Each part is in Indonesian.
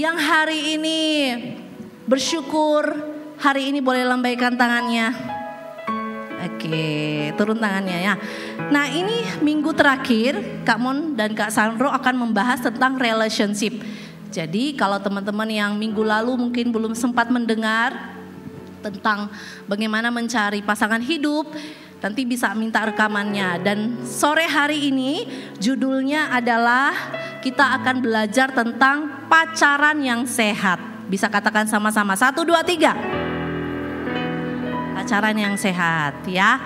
yang hari ini bersyukur, hari ini boleh lambaikan tangannya. Oke, turun tangannya ya. Nah ini minggu terakhir Kak Mon dan Kak Sandro akan membahas tentang relationship. Jadi kalau teman-teman yang minggu lalu mungkin belum sempat mendengar tentang bagaimana mencari pasangan hidup, nanti bisa minta rekamannya. Dan sore hari ini judulnya adalah kita akan belajar tentang pacaran yang sehat. Bisa katakan sama-sama. Satu, dua, tiga. Pacaran yang sehat ya.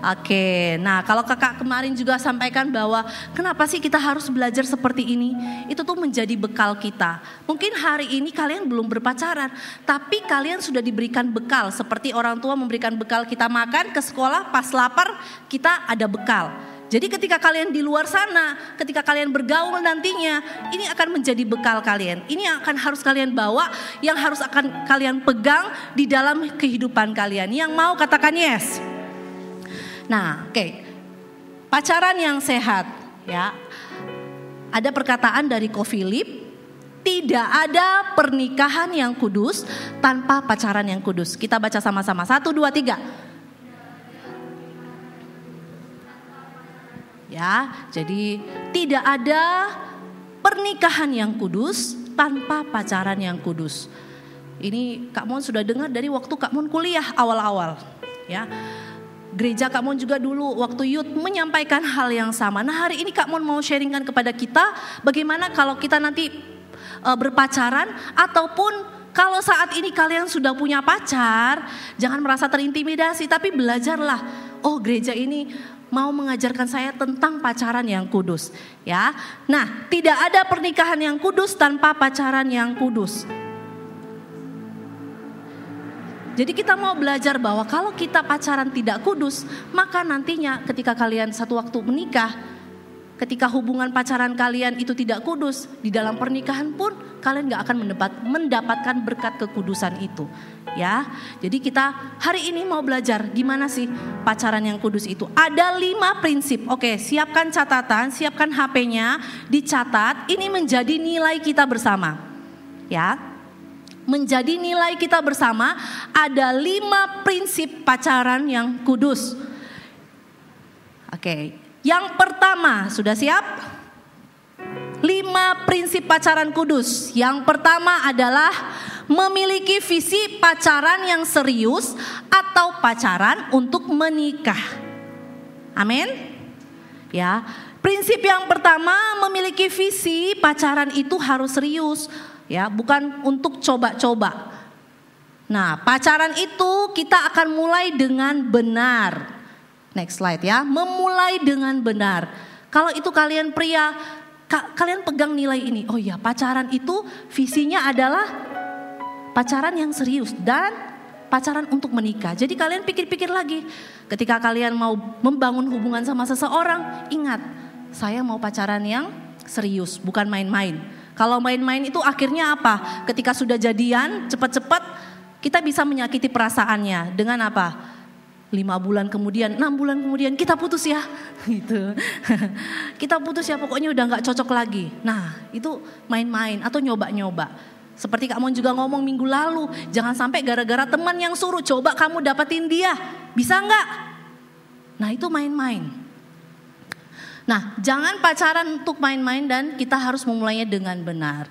Oke, nah kalau kakak kemarin juga sampaikan bahwa kenapa sih kita harus belajar seperti ini? Itu tuh menjadi bekal kita. Mungkin hari ini kalian belum berpacaran, tapi kalian sudah diberikan bekal. Seperti orang tua memberikan bekal kita makan ke sekolah, pas lapar kita ada bekal. Jadi ketika kalian di luar sana, ketika kalian bergaul nantinya, ini akan menjadi bekal kalian. Ini yang akan harus kalian bawa, yang harus akan kalian pegang di dalam kehidupan kalian. Yang mau katakan yes. Nah, oke. Okay. Pacaran yang sehat ya. Ada perkataan dari Ko Philip tidak ada pernikahan yang kudus tanpa pacaran yang kudus. Kita baca sama-sama. Satu, dua, tiga. Ya, jadi tidak ada pernikahan yang kudus tanpa pacaran yang kudus. Ini Kak Mon sudah dengar dari waktu Kak Mon kuliah awal-awal, ya. Gereja Kak Mon juga dulu waktu youth menyampaikan hal yang sama. Nah, hari ini Kak Mon mau sharingkan kepada kita bagaimana kalau kita nanti e, berpacaran ataupun kalau saat ini kalian sudah punya pacar, jangan merasa terintimidasi tapi belajarlah. Oh, gereja ini mau mengajarkan saya tentang pacaran yang kudus, ya. Nah, tidak ada pernikahan yang kudus tanpa pacaran yang kudus. Jadi kita mau belajar bahwa kalau kita pacaran tidak kudus, maka nantinya ketika kalian satu waktu menikah, ketika hubungan pacaran kalian itu tidak kudus, di dalam pernikahan pun kalian gak akan mendapat, mendapatkan berkat kekudusan itu. Ya, jadi kita hari ini mau belajar gimana sih pacaran yang kudus itu. Ada lima prinsip. Oke, siapkan catatan, siapkan HP-nya, dicatat. Ini menjadi nilai kita bersama. Ya, menjadi nilai kita bersama. Ada lima prinsip pacaran yang kudus. Oke, yang pertama, sudah siap? Lima prinsip pacaran kudus. Yang pertama adalah memiliki visi pacaran yang serius atau pacaran untuk menikah. Amin. Ya. Prinsip yang pertama memiliki visi pacaran itu harus serius, ya, bukan untuk coba-coba. Nah, pacaran itu kita akan mulai dengan benar. Next slide ya. Memulai dengan benar. Kalau itu kalian pria, ka kalian pegang nilai ini. Oh iya, pacaran itu visinya adalah pacaran yang serius dan pacaran untuk menikah. Jadi kalian pikir-pikir lagi. Ketika kalian mau membangun hubungan sama seseorang, ingat, saya mau pacaran yang serius, bukan main-main. Kalau main-main itu akhirnya apa? Ketika sudah jadian, cepat-cepat kita bisa menyakiti perasaannya dengan apa? lima bulan kemudian, enam bulan kemudian kita putus ya, gitu. kita putus ya, pokoknya udah nggak cocok lagi. Nah, itu main-main atau nyoba-nyoba. Seperti kamu juga ngomong minggu lalu, jangan sampai gara-gara teman yang suruh coba kamu dapetin dia, bisa nggak? Nah, itu main-main. Nah, jangan pacaran untuk main-main dan kita harus memulainya dengan benar.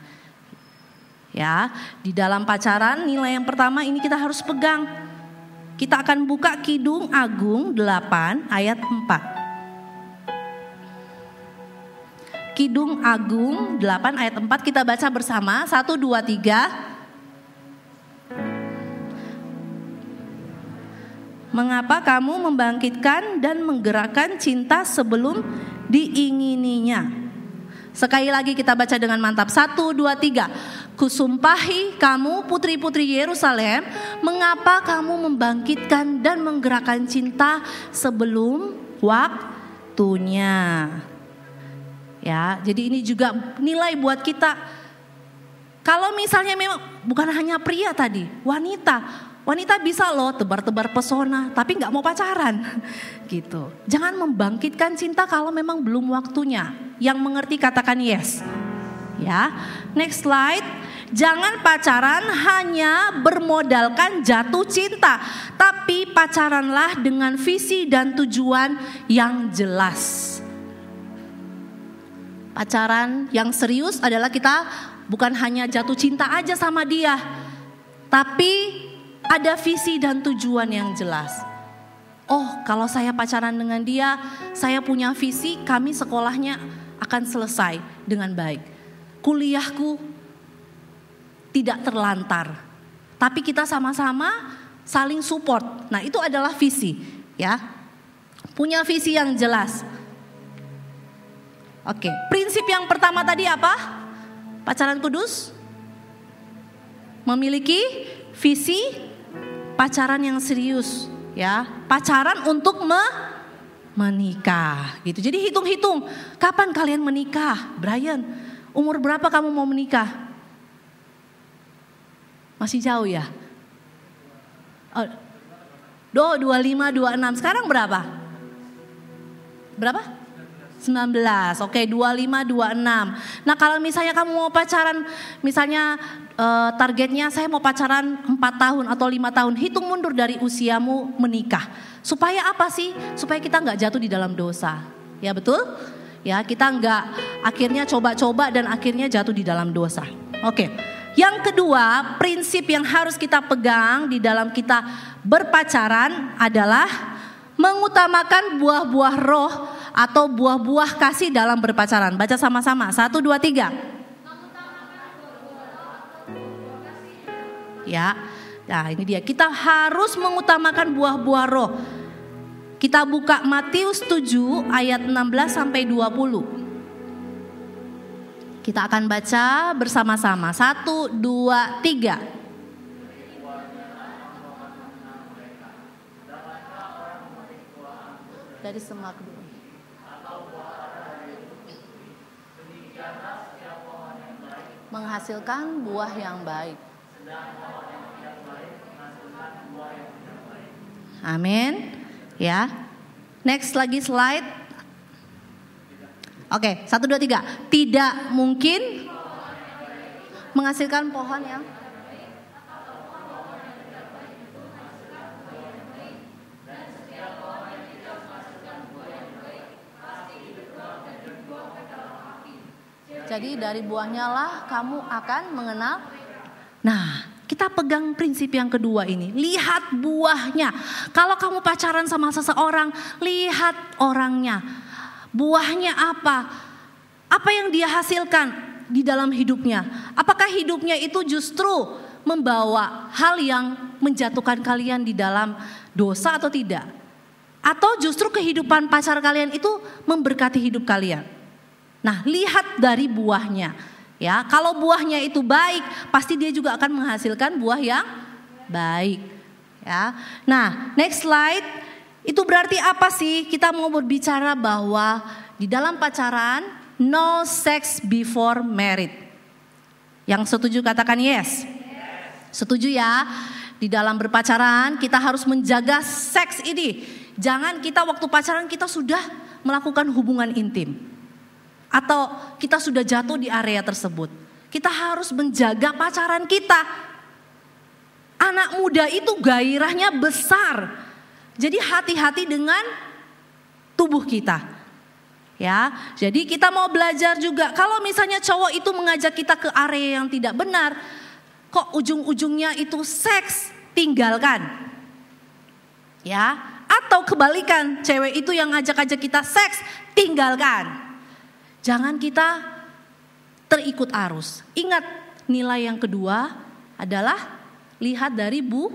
Ya, di dalam pacaran nilai yang pertama ini kita harus pegang kita akan buka Kidung Agung 8 ayat 4. Kidung Agung 8 ayat 4 kita baca bersama 1 2 3 Mengapa kamu membangkitkan dan menggerakkan cinta sebelum diingininya? Sekali lagi kita baca dengan mantap. Satu, dua, tiga. Kusumpahi kamu putri-putri Yerusalem, mengapa kamu membangkitkan dan menggerakkan cinta sebelum waktunya. Ya, jadi ini juga nilai buat kita. Kalau misalnya memang bukan hanya pria tadi, wanita, Wanita bisa loh tebar-tebar pesona, tapi nggak mau pacaran, gitu. Jangan membangkitkan cinta kalau memang belum waktunya. Yang mengerti katakan yes ya. Next slide. Jangan pacaran hanya bermodalkan jatuh cinta, tapi pacaranlah dengan visi dan tujuan yang jelas. Pacaran yang serius adalah kita bukan hanya jatuh cinta aja sama dia, tapi ada visi dan tujuan yang jelas. Oh, kalau saya pacaran dengan dia, saya punya visi, kami sekolahnya akan selesai dengan baik kuliahku tidak terlantar. Tapi kita sama-sama saling support. Nah, itu adalah visi, ya. Punya visi yang jelas. Oke, prinsip yang pertama tadi apa? Pacaran kudus memiliki visi pacaran yang serius, ya. Pacaran untuk me menikah gitu. Jadi hitung-hitung, kapan kalian menikah? Brian, umur berapa kamu mau menikah? Masih jauh ya? Oh, do 25, 26. Sekarang berapa? Berapa? 19. Oke, okay, 25, 26. Nah, kalau misalnya kamu mau pacaran, misalnya uh, targetnya saya mau pacaran 4 tahun atau 5 tahun, hitung mundur dari usiamu menikah. Supaya apa sih? Supaya kita nggak jatuh di dalam dosa. Ya betul? Ya, kita nggak akhirnya coba-coba dan akhirnya jatuh di dalam dosa. Oke. Yang kedua, prinsip yang harus kita pegang di dalam kita berpacaran adalah mengutamakan buah-buah roh atau buah-buah kasih dalam berpacaran. Baca sama-sama. Satu, dua, tiga. Ya, nah ini dia. Kita harus mengutamakan buah-buah roh kita buka Matius 7 ayat 16 sampai 20. Kita akan baca bersama-sama. Satu, dua, tiga. Dari semua kedua. Menghasilkan buah yang baik. Amin. Ya. Next lagi slide. Oke, satu dua tiga. Tidak mungkin menghasilkan pohon yang Jadi dari buahnya lah kamu akan mengenal. Nah, kita pegang prinsip yang kedua ini, lihat buahnya. Kalau kamu pacaran sama seseorang, lihat orangnya. Buahnya apa? Apa yang dia hasilkan di dalam hidupnya? Apakah hidupnya itu justru membawa hal yang menjatuhkan kalian di dalam dosa atau tidak? Atau justru kehidupan pacar kalian itu memberkati hidup kalian? Nah, lihat dari buahnya. Ya, kalau buahnya itu baik, pasti dia juga akan menghasilkan buah yang baik. Ya. Nah, next slide. Itu berarti apa sih? Kita mau berbicara bahwa di dalam pacaran no sex before marriage. Yang setuju katakan yes. Setuju ya? Di dalam berpacaran kita harus menjaga seks ini. Jangan kita waktu pacaran kita sudah melakukan hubungan intim. Atau kita sudah jatuh di area tersebut. Kita harus menjaga pacaran kita. Anak muda itu gairahnya besar. Jadi hati-hati dengan tubuh kita. Ya, jadi kita mau belajar juga. Kalau misalnya cowok itu mengajak kita ke area yang tidak benar, kok ujung-ujungnya itu seks, tinggalkan. Ya, atau kebalikan, cewek itu yang ngajak-ajak kita seks, tinggalkan. Jangan kita terikut arus. Ingat nilai yang kedua adalah lihat dari bu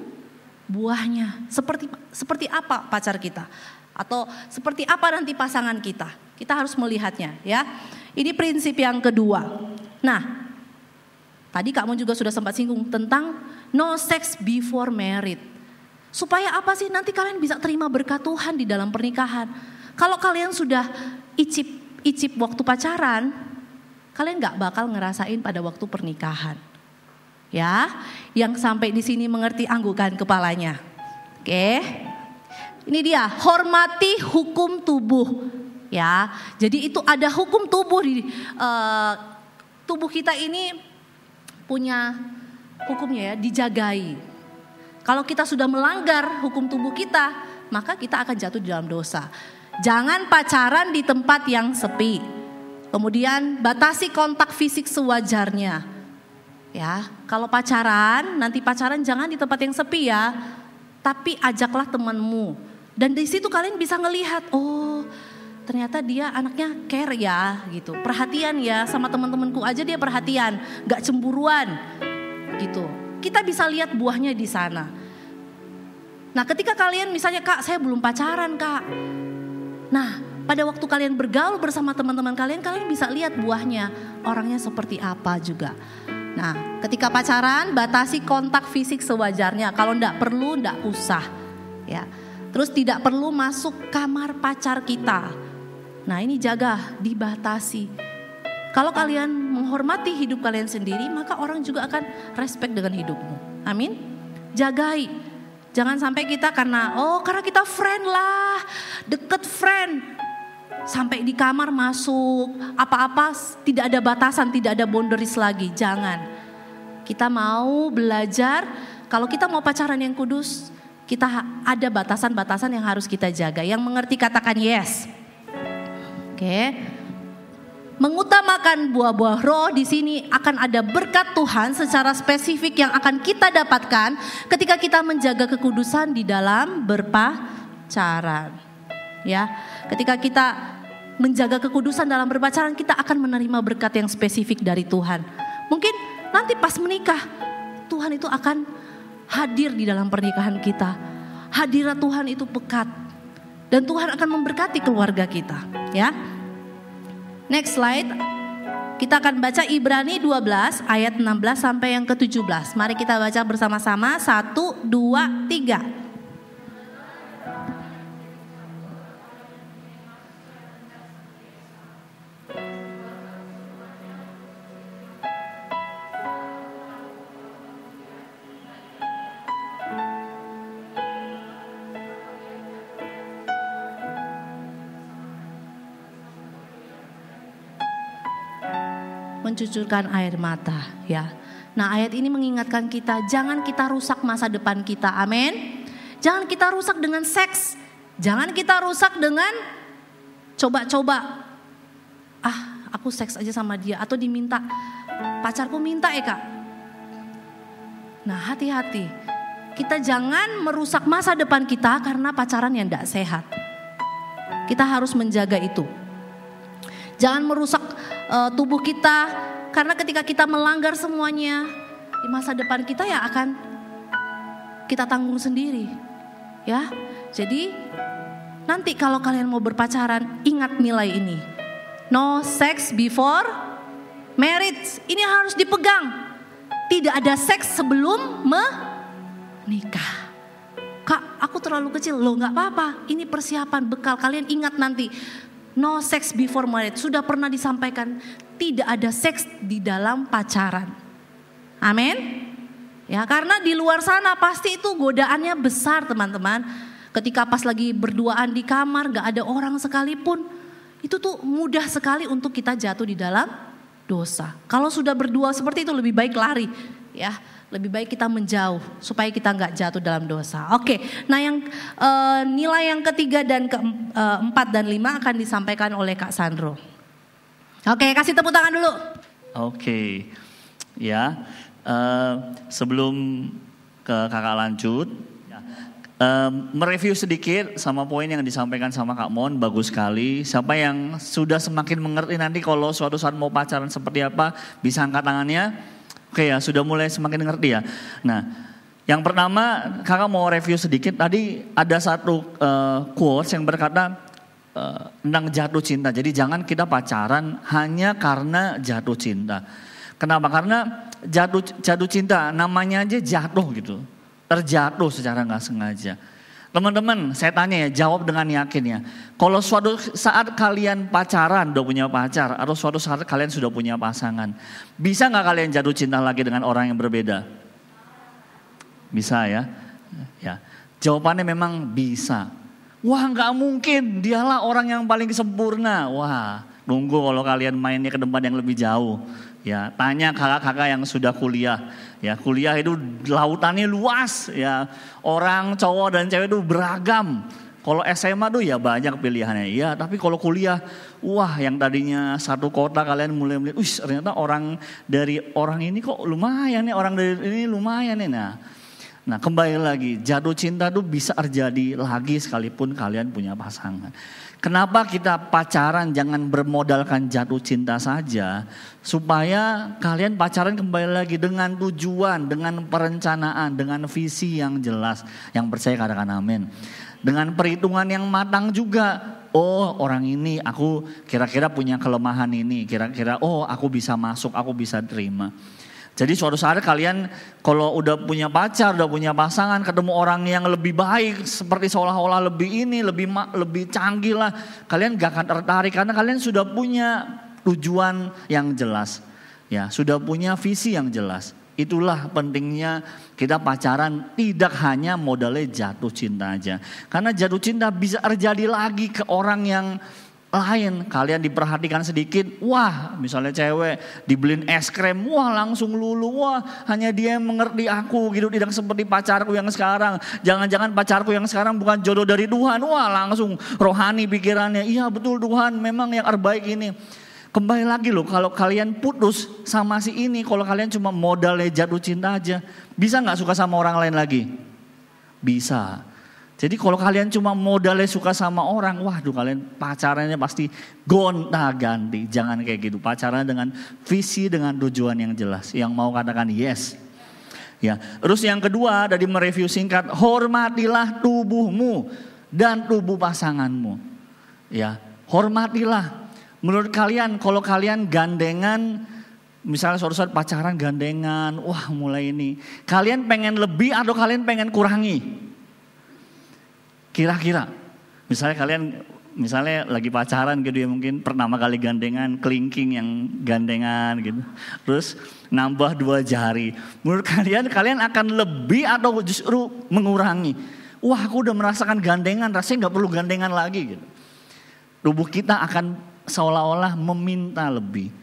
buahnya. Seperti seperti apa pacar kita atau seperti apa nanti pasangan kita. Kita harus melihatnya ya. Ini prinsip yang kedua. Nah, tadi kamu juga sudah sempat singgung tentang no sex before marriage. Supaya apa sih nanti kalian bisa terima berkat Tuhan di dalam pernikahan. Kalau kalian sudah icip icip waktu pacaran, kalian nggak bakal ngerasain pada waktu pernikahan. Ya, yang sampai di sini mengerti anggukan kepalanya. Oke. Ini dia, hormati hukum tubuh. Ya. Jadi itu ada hukum tubuh di uh, tubuh kita ini punya hukumnya ya, dijagai. Kalau kita sudah melanggar hukum tubuh kita, maka kita akan jatuh di dalam dosa. Jangan pacaran di tempat yang sepi. Kemudian batasi kontak fisik sewajarnya. Ya, kalau pacaran, nanti pacaran jangan di tempat yang sepi ya. Tapi ajaklah temanmu. Dan di situ kalian bisa ngelihat, oh ternyata dia anaknya care ya gitu perhatian ya sama teman-temanku aja dia perhatian gak cemburuan gitu kita bisa lihat buahnya di sana nah ketika kalian misalnya kak saya belum pacaran kak Nah, pada waktu kalian bergaul bersama teman-teman kalian, kalian bisa lihat buahnya, orangnya seperti apa juga. Nah, ketika pacaran, batasi kontak fisik sewajarnya. Kalau ndak perlu, ndak usah. Ya, terus tidak perlu masuk kamar pacar kita. Nah, ini jaga, dibatasi. Kalau kalian menghormati hidup kalian sendiri, maka orang juga akan respect dengan hidupmu. Amin. Jagai Jangan sampai kita karena oh karena kita friend lah, deket friend. Sampai di kamar masuk, apa-apa tidak ada batasan, tidak ada boundaries lagi. Jangan. Kita mau belajar, kalau kita mau pacaran yang kudus, kita ada batasan-batasan yang harus kita jaga. Yang mengerti katakan yes. Oke. Okay mengutamakan buah-buah roh di sini akan ada berkat Tuhan secara spesifik yang akan kita dapatkan ketika kita menjaga kekudusan di dalam berpacaran. Ya, ketika kita menjaga kekudusan dalam berpacaran kita akan menerima berkat yang spesifik dari Tuhan. Mungkin nanti pas menikah Tuhan itu akan hadir di dalam pernikahan kita. Hadirat Tuhan itu pekat dan Tuhan akan memberkati keluarga kita, ya. Next slide. Kita akan baca Ibrani 12 ayat 16 sampai yang ke-17. Mari kita baca bersama-sama. 1 2 3. mencucurkan air mata, ya. Nah, ayat ini mengingatkan kita jangan kita rusak masa depan kita. Amin. Jangan kita rusak dengan seks. Jangan kita rusak dengan coba-coba. Ah, aku seks aja sama dia atau diminta pacarku minta ya, Kak. Nah, hati-hati. Kita jangan merusak masa depan kita karena pacaran yang tidak sehat. Kita harus menjaga itu. Jangan merusak uh, tubuh kita karena ketika kita melanggar semuanya di masa depan kita ya akan kita tanggung sendiri ya jadi nanti kalau kalian mau berpacaran ingat nilai ini no sex before marriage ini harus dipegang tidak ada seks sebelum menikah Kak, aku terlalu kecil. Loh, nggak apa-apa. Ini persiapan bekal. Kalian ingat nanti No sex before marriage sudah pernah disampaikan tidak ada seks di dalam pacaran. Amin. Ya, karena di luar sana pasti itu godaannya besar, teman-teman. Ketika pas lagi berduaan di kamar gak ada orang sekalipun, itu tuh mudah sekali untuk kita jatuh di dalam dosa. Kalau sudah berdua seperti itu lebih baik lari, ya lebih baik kita menjauh supaya kita nggak jatuh dalam dosa. Oke, nah yang e, nilai yang ketiga dan keempat eh, dan lima akan disampaikan oleh Kak Sandro. Oke, kasih tepuk tangan dulu. Oke, ya e, sebelum ke kakak lanjut, e, mereview sedikit sama poin yang disampaikan sama Kak Mon bagus sekali. Siapa yang sudah semakin mengerti nanti kalau suatu saat mau pacaran seperti apa bisa angkat tangannya. Oke ya, sudah mulai semakin ngerti ya. Nah, yang pertama kakak mau review sedikit. Tadi ada satu uh, quotes yang berkata uh, eh, tentang jatuh cinta. Jadi jangan kita pacaran hanya karena jatuh cinta. Kenapa? Karena jatuh jatuh cinta namanya aja jatuh gitu. Terjatuh secara nggak sengaja. Teman-teman, saya tanya ya, jawab dengan yakin ya. Kalau suatu saat kalian pacaran, udah punya pacar, atau suatu saat kalian sudah punya pasangan, bisa nggak kalian jatuh cinta lagi dengan orang yang berbeda? Bisa ya, ya. Jawabannya memang bisa. Wah, nggak mungkin. Dialah orang yang paling sempurna. Wah, nunggu kalau kalian mainnya ke tempat yang lebih jauh. Ya, tanya kakak-kakak yang sudah kuliah. Ya, kuliah itu lautannya luas ya. Orang cowok dan cewek itu beragam. Kalau SMA tuh ya banyak pilihannya. ya tapi kalau kuliah, wah yang tadinya satu kota kalian mulai melihat, wih ternyata orang dari orang ini kok lumayan nih, orang dari ini lumayan nih. Nah, nah kembali lagi, jatuh cinta tuh bisa terjadi lagi sekalipun kalian punya pasangan. Kenapa kita pacaran jangan bermodalkan jatuh cinta saja supaya kalian pacaran kembali lagi dengan tujuan, dengan perencanaan, dengan visi yang jelas. Yang percaya katakan amin. Dengan perhitungan yang matang juga. Oh, orang ini aku kira-kira punya kelemahan ini, kira-kira oh aku bisa masuk, aku bisa terima. Jadi suatu saat kalian kalau udah punya pacar, udah punya pasangan, ketemu orang yang lebih baik, seperti seolah-olah lebih ini, lebih lebih canggih lah, kalian gak akan tertarik karena kalian sudah punya tujuan yang jelas, ya sudah punya visi yang jelas. Itulah pentingnya kita pacaran tidak hanya modalnya jatuh cinta aja. Karena jatuh cinta bisa terjadi lagi ke orang yang lain. Kalian diperhatikan sedikit, wah misalnya cewek dibeliin es krim, wah langsung lulu, wah hanya dia yang mengerti aku gitu. Tidak seperti pacarku yang sekarang. Jangan-jangan pacarku yang sekarang bukan jodoh dari Tuhan. Wah langsung rohani pikirannya, iya betul Tuhan memang yang terbaik ini. Kembali lagi loh, kalau kalian putus sama si ini, kalau kalian cuma modalnya jatuh cinta aja, bisa nggak suka sama orang lain lagi? Bisa. Jadi kalau kalian cuma modalnya suka sama orang, waduh kalian pacarannya pasti gonta ganti. Jangan kayak gitu. Pacaran dengan visi dengan tujuan yang jelas, yang mau katakan yes. Ya. Terus yang kedua dari mereview singkat, hormatilah tubuhmu dan tubuh pasanganmu. Ya, hormatilah. Menurut kalian kalau kalian gandengan misalnya saudara pacaran gandengan, wah mulai ini. Kalian pengen lebih atau kalian pengen kurangi? Kira-kira, misalnya kalian misalnya lagi pacaran gitu ya mungkin pertama kali gandengan kelingking yang gandengan gitu terus nambah dua jari menurut kalian kalian akan lebih atau justru mengurangi wah aku udah merasakan gandengan rasanya nggak perlu gandengan lagi gitu tubuh kita akan seolah-olah meminta lebih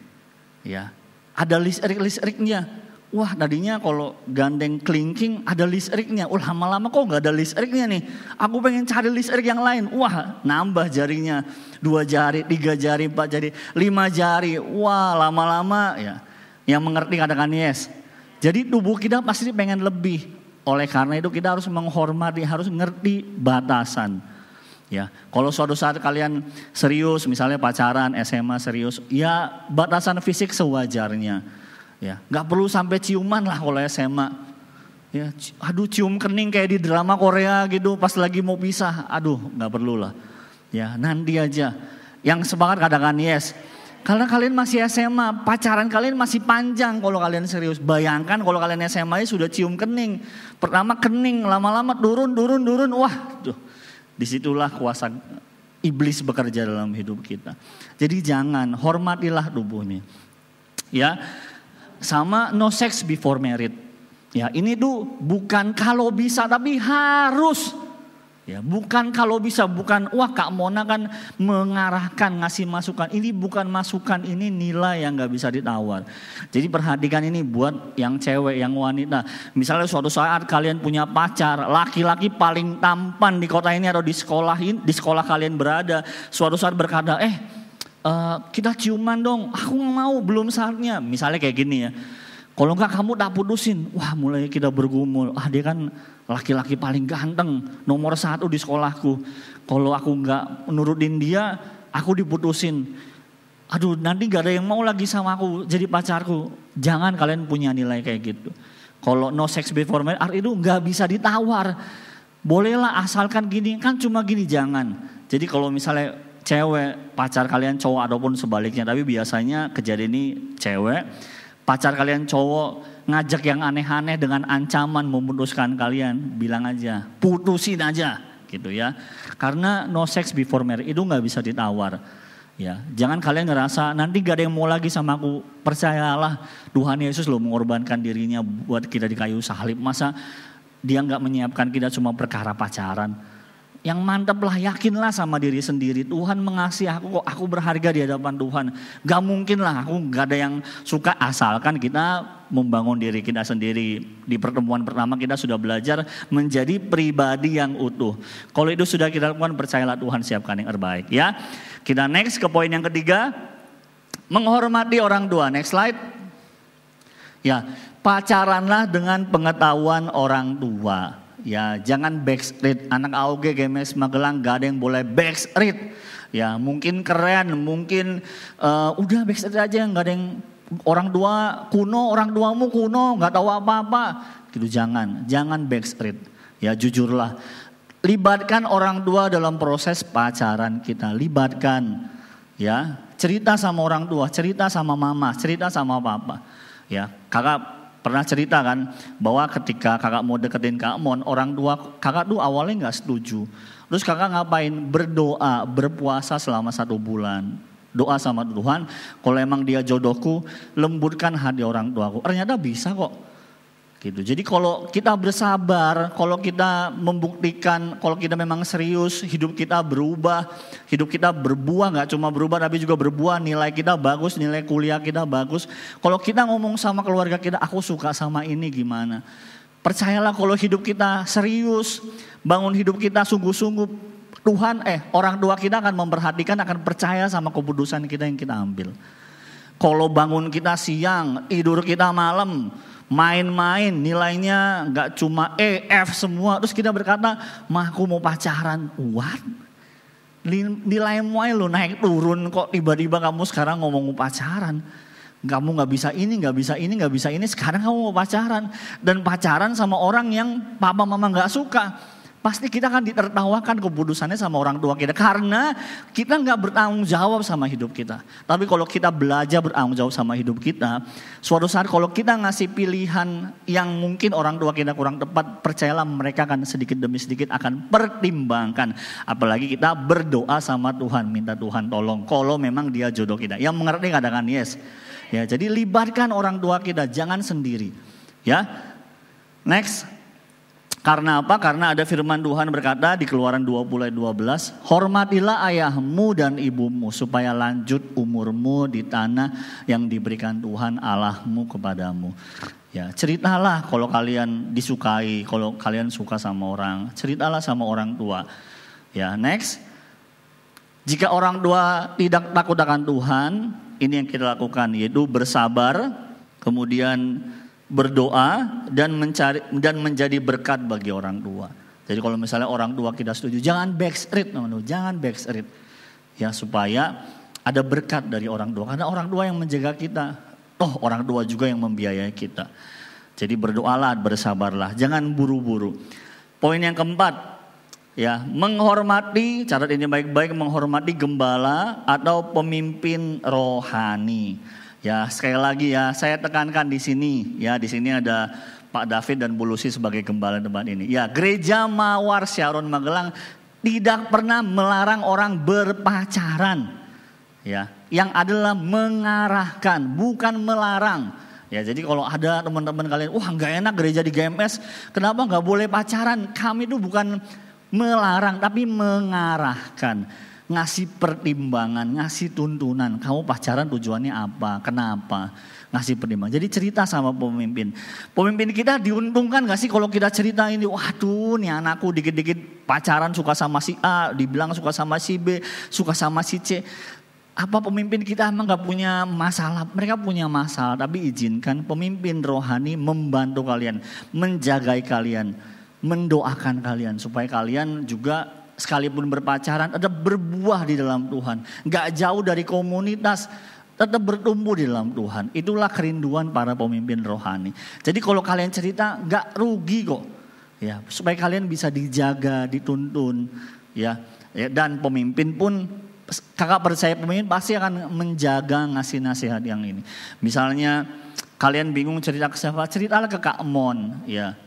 ya ada listrik listriknya Wah tadinya kalau gandeng kelingking ada listriknya. Oh lama-lama kok nggak ada listriknya nih. Aku pengen cari listrik yang lain. Wah nambah jarinya. Dua jari, tiga jari, empat jari, lima jari. Wah lama-lama ya. Yang mengerti katakan yes. Jadi tubuh kita pasti pengen lebih. Oleh karena itu kita harus menghormati, harus ngerti batasan. Ya, kalau suatu saat kalian serius, misalnya pacaran, SMA serius, ya batasan fisik sewajarnya Ya, nggak perlu sampai ciuman lah kalau SMA. Ya, aduh cium kening kayak di drama Korea gitu pas lagi mau pisah. Aduh, nggak perlu lah. Ya, nanti aja. Yang semangat kadang yes. Karena kalian masih SMA, pacaran kalian masih panjang kalau kalian serius. Bayangkan kalau kalian SMA ya sudah cium kening. Pertama kening, lama-lama turun, turun, turun. Wah, tuh, disitulah kuasa iblis bekerja dalam hidup kita. Jadi jangan, hormatilah tubuhnya. Ya, sama no sex before married. Ya, ini tuh bukan kalau bisa tapi harus. Ya, bukan kalau bisa, bukan wah Kak Mona kan mengarahkan ngasih masukan. Ini bukan masukan, ini nilai yang nggak bisa ditawar. Jadi perhatikan ini buat yang cewek, yang wanita. Misalnya suatu saat kalian punya pacar, laki-laki paling tampan di kota ini atau di sekolah di sekolah kalian berada, suatu saat berkata, "Eh, uh, kita ciuman dong, aku nggak mau, belum saatnya. Misalnya kayak gini ya. Kalau nggak kamu tak putusin. Wah mulai kita bergumul. Ah dia kan laki-laki paling ganteng. Nomor satu di sekolahku. Kalau aku nggak menurutin dia, aku diputusin. Aduh nanti gak ada yang mau lagi sama aku jadi pacarku. Jangan kalian punya nilai kayak gitu. Kalau no sex before marriage itu nggak bisa ditawar. Bolehlah asalkan gini, kan cuma gini jangan. Jadi kalau misalnya cewek, pacar kalian cowok ataupun sebaliknya. Tapi biasanya kejadian ini cewek, pacar kalian cowok ngajak yang aneh-aneh dengan ancaman memutuskan kalian. Bilang aja, putusin aja gitu ya. Karena no sex before marriage itu nggak bisa ditawar. Ya, jangan kalian ngerasa nanti gak ada yang mau lagi sama aku. Percayalah Tuhan Yesus loh mengorbankan dirinya buat kita di kayu salib. Masa dia nggak menyiapkan kita cuma perkara pacaran yang mantaplah lah, yakinlah sama diri sendiri. Tuhan mengasihi aku kok, aku berharga di hadapan Tuhan. Gak mungkin lah, aku gak ada yang suka asalkan kita membangun diri kita sendiri. Di pertemuan pertama kita sudah belajar menjadi pribadi yang utuh. Kalau itu sudah kita lakukan, percayalah Tuhan siapkan yang terbaik ya. Kita next ke poin yang ketiga. Menghormati orang tua. Next slide. Ya, pacaranlah dengan pengetahuan orang tua. Ya, jangan backstreet. Anak AOG GMS Magelang gak ada yang boleh backstreet. Ya, mungkin keren, mungkin uh, udah backstreet aja nggak ada yang orang dua kuno, orang duamu kuno, nggak tahu apa-apa. Gitu jangan, jangan backstreet. Ya, jujurlah. Libatkan orang tua dalam proses pacaran kita. Libatkan ya, cerita sama orang tua, cerita sama mama, cerita sama papa. Ya, kakak pernah cerita kan bahwa ketika kakak mau deketin Kak Mon, orang tua kakak tuh awalnya nggak setuju. Terus kakak ngapain? Berdoa, berpuasa selama satu bulan. Doa sama Tuhan, kalau emang dia jodohku, lembutkan hati orang tuaku. Ternyata bisa kok Gitu. Jadi kalau kita bersabar, kalau kita membuktikan, kalau kita memang serius, hidup kita berubah, hidup kita berbuah, nggak cuma berubah tapi juga berbuah, nilai kita bagus, nilai kuliah kita bagus. Kalau kita ngomong sama keluarga kita, aku suka sama ini gimana? Percayalah kalau hidup kita serius, bangun hidup kita sungguh-sungguh, Tuhan eh orang tua kita akan memperhatikan, akan percaya sama keputusan kita yang kita ambil. Kalau bangun kita siang, tidur kita malam, main-main nilainya nggak cuma E, F semua. Terus kita berkata, mah aku mau pacaran. What? Nilai muai lo naik turun kok tiba-tiba kamu sekarang ngomong pacaran. Kamu nggak bisa ini, nggak bisa ini, nggak bisa ini. Sekarang kamu mau pacaran dan pacaran sama orang yang papa mama nggak suka. Pasti kita akan ditertawakan keputusannya sama orang tua kita. Karena kita nggak bertanggung jawab sama hidup kita. Tapi kalau kita belajar bertanggung jawab sama hidup kita. Suatu saat kalau kita ngasih pilihan yang mungkin orang tua kita kurang tepat. Percayalah mereka akan sedikit demi sedikit akan pertimbangkan. Apalagi kita berdoa sama Tuhan. Minta Tuhan tolong. Kalau memang dia jodoh kita. Yang mengerti katakan yes. Ya, jadi libatkan orang tua kita. Jangan sendiri. Ya. Next. Karena apa? Karena ada firman Tuhan berkata di Keluaran 20 12, "Hormatilah ayahmu dan ibumu supaya lanjut umurmu di tanah yang diberikan Tuhan Allahmu kepadamu." Ya, ceritalah kalau kalian disukai, kalau kalian suka sama orang, ceritalah sama orang tua. Ya, next. Jika orang tua tidak takut akan Tuhan, ini yang kita lakukan yaitu bersabar, kemudian berdoa dan mencari dan menjadi berkat bagi orang tua. Jadi kalau misalnya orang tua kita setuju, jangan backstreet, teman-teman, jangan backstreet. Ya supaya ada berkat dari orang tua. Karena orang tua yang menjaga kita. Toh orang tua juga yang membiayai kita. Jadi berdoalah, bersabarlah, jangan buru-buru. Poin yang keempat, ya menghormati, catat ini baik-baik, menghormati gembala atau pemimpin rohani. Ya, sekali lagi ya, saya tekankan di sini ya, di sini ada Pak David dan Bu Lucy sebagai gembala tempat ini. Ya, Gereja Mawar Syaron Magelang tidak pernah melarang orang berpacaran. Ya, yang adalah mengarahkan, bukan melarang. Ya, jadi kalau ada teman-teman kalian, wah nggak enak gereja di GMS, kenapa nggak boleh pacaran? Kami itu bukan melarang, tapi mengarahkan ngasih pertimbangan, ngasih tuntunan. Kamu pacaran tujuannya apa? Kenapa? Ngasih pertimbangan. Jadi cerita sama pemimpin. Pemimpin kita diuntungkan gak sih kalau kita cerita ini? Waduh nih anakku dikit-dikit pacaran suka sama si A, dibilang suka sama si B, suka sama si C. Apa pemimpin kita emang gak punya masalah? Mereka punya masalah, tapi izinkan pemimpin rohani membantu kalian, menjagai kalian, mendoakan kalian supaya kalian juga sekalipun berpacaran, tetap berbuah di dalam Tuhan. Gak jauh dari komunitas, tetap bertumbuh di dalam Tuhan. Itulah kerinduan para pemimpin rohani. Jadi kalau kalian cerita, gak rugi kok. Ya, supaya kalian bisa dijaga, dituntun, ya. ya dan pemimpin pun kakak percaya pemimpin pasti akan menjaga ngasih nasihat yang ini. Misalnya kalian bingung cerita ke siapa, ceritalah ke Kak Mon, ya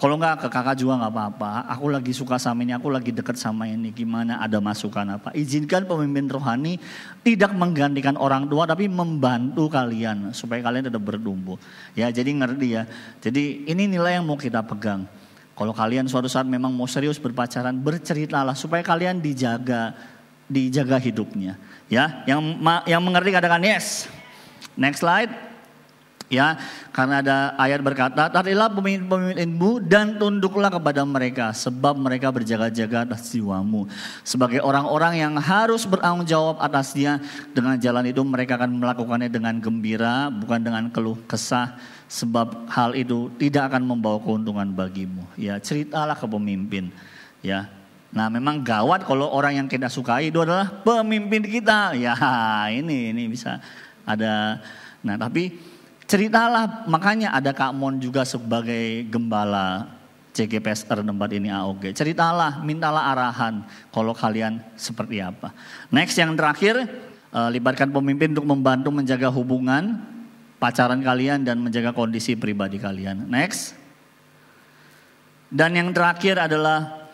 kalau nggak ke kakak juga nggak apa-apa. Aku lagi suka sama ini, aku lagi deket sama ini. Gimana ada masukan apa? Izinkan pemimpin rohani tidak menggantikan orang tua, tapi membantu kalian supaya kalian tetap bertumbuh. Ya, jadi ngerti ya. Jadi ini nilai yang mau kita pegang. Kalau kalian suatu saat memang mau serius berpacaran, berceritalah supaya kalian dijaga, dijaga hidupnya. Ya, yang yang mengerti katakan yes. Next slide ya karena ada ayat berkata tarilah pemimpin-pemimpinmu dan tunduklah kepada mereka sebab mereka berjaga-jaga atas jiwamu sebagai orang-orang yang harus bertanggung jawab atasnya dengan jalan itu mereka akan melakukannya dengan gembira bukan dengan keluh kesah sebab hal itu tidak akan membawa keuntungan bagimu ya ceritalah ke pemimpin ya Nah memang gawat kalau orang yang kita sukai itu adalah pemimpin kita. Ya ini ini bisa ada. Nah tapi Ceritalah, makanya ada Kak Mon juga sebagai gembala CGPS tempat ini AOG. Ah, Ceritalah, mintalah arahan kalau kalian seperti apa. Next yang terakhir, eh, libatkan pemimpin untuk membantu menjaga hubungan pacaran kalian dan menjaga kondisi pribadi kalian. Next. Dan yang terakhir adalah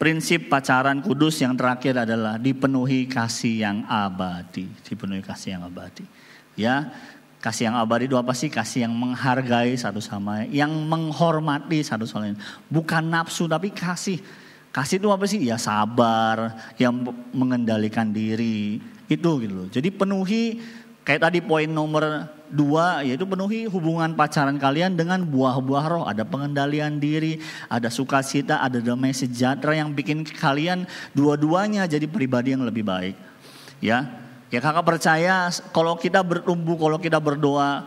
prinsip pacaran kudus yang terakhir adalah dipenuhi kasih yang abadi, dipenuhi kasih yang abadi. Ya, Kasih yang abadi itu apa sih? Kasih yang menghargai satu sama lain, yang menghormati satu sama lain. Bukan nafsu tapi kasih. Kasih itu apa sih? Ya sabar, yang mengendalikan diri. Itu gitu loh. Jadi penuhi kayak tadi poin nomor dua yaitu penuhi hubungan pacaran kalian dengan buah-buah roh. Ada pengendalian diri, ada sukacita, ada damai sejahtera yang bikin kalian dua-duanya jadi pribadi yang lebih baik. Ya, Ya kakak percaya kalau kita bertumbuh, kalau kita berdoa,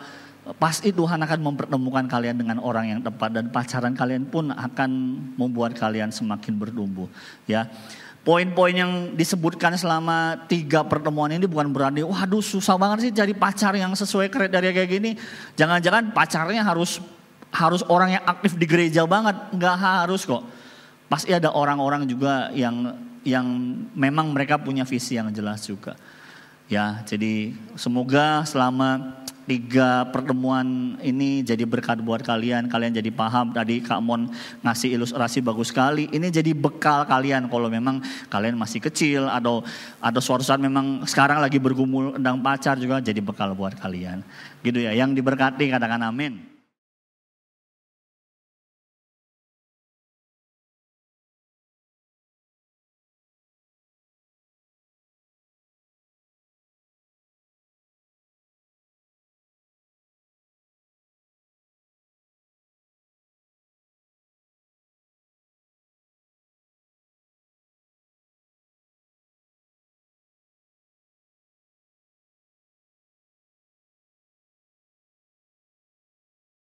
pasti Tuhan akan mempertemukan kalian dengan orang yang tepat dan pacaran kalian pun akan membuat kalian semakin bertumbuh. Ya, poin-poin yang disebutkan selama tiga pertemuan ini bukan berarti, waduh susah banget sih cari pacar yang sesuai kriteria kayak gini. Jangan-jangan pacarnya harus harus orang yang aktif di gereja banget, nggak harus kok. Pasti ada orang-orang juga yang yang memang mereka punya visi yang jelas juga. Ya, jadi semoga selama tiga pertemuan ini jadi berkat buat kalian. Kalian jadi paham tadi Kak Mon ngasih ilustrasi bagus sekali. Ini jadi bekal kalian kalau memang kalian masih kecil atau ada suatu saat memang sekarang lagi bergumul tentang pacar juga jadi bekal buat kalian. Gitu ya, yang diberkati katakan amin.